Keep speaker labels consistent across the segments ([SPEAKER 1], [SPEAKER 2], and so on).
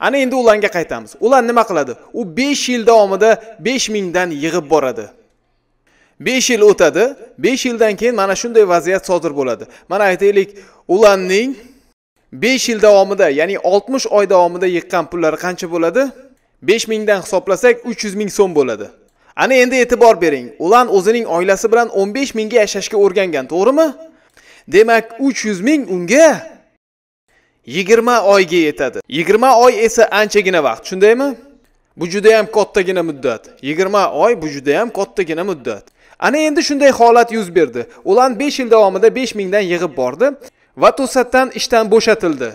[SPEAKER 1] ana endi ularga qaytamiz ular nima qiladi u 5 yil davomida 5000 dan yig'ib boradi 5 yil o'tadi 5 yildan keyin mana shunday vaziyat sodir bo'ladi mana aytaylik ularning 5 yil davomida ya'ni 60 oy davomida yig'gan pullari qancha bo'ladi 5000 dan hisoblasak yuz ming so'm bo'ladi ana endi e'tibor bering ular o'zining oilasi bilan besh mingga yashashga o'rgangan to'g'rimi demak yuz ming unga yigirma oyga yetadi yigirma oy esa anchagina vaqt shundaymi bu judayam kattagina muddat yigirma oy bu judayam kattagina muddat ana endi shunday holat yuz berdi ulan besh yil davomida besh mingdan yig'ib bordi va to'satdan ishdan bo'shatildi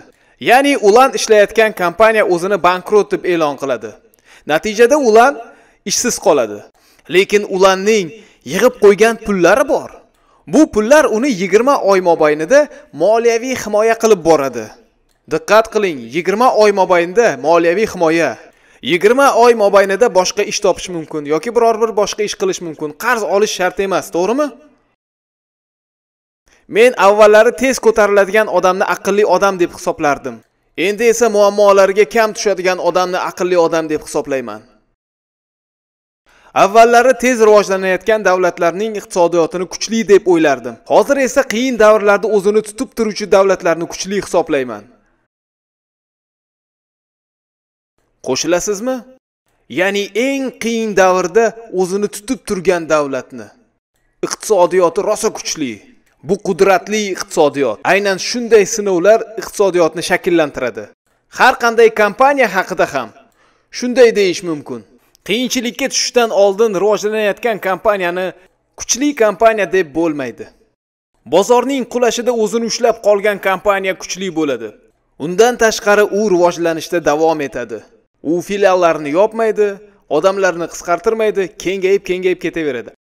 [SPEAKER 1] ya'ni ulan ishlayotgan kompaniya o'zini bankrot deb e'lon qiladi natijada ulan ishsiz qoladi lekin ularning yig'ib qo'ygan pullari bor bu pullar uni yigirma oy mobaynida moliyaviy himoya qilib boradi Diqqat qiling, 20 oy mobaynida moliyaviy himoya 20 oy mobaynida boshqa ish topish mumkin yoki biror bir boshqa ish qilish mumkin. Qarz olish shart emas, to'g'rimi? Men avvallari tez ko'tariladigan odamni aqlli odam deb hisoblardim. Endi esa muammolarga kam tushadigan odamni aqlli odam deb hisoblayman. avvallari tez rivojlanayotgan davlatlarning iqtisodiyotini kuchli deb o'ylardim hozir esa qiyin davrlarda o'zini tutib turuvchi davlatlarni kuchli hisoblayman qo'shilasizmi ya'ni eng qiyin davrda o'zini tutib turgan davlatni iqtisodiyoti rosa kuchli bu qudratli iqtisodiyot aynan shunday sinovlar iqtisodiyotni shakllantiradi har qanday kompaniya haqida ham shunday deyish mumkin qiyinchilikka tushishdan oldin rivojlanayotgan kompaniyani kuchli kompaniya deb bo'lmaydi bozorning qulashida o'zini ushlab qolgan kompaniya kuchli bo'ladi undan tashqari u rivojlanishda davom etadi u filiallarni yopmaydi odamlarni qisqartirmaydi kengayib kengayib ketaveradi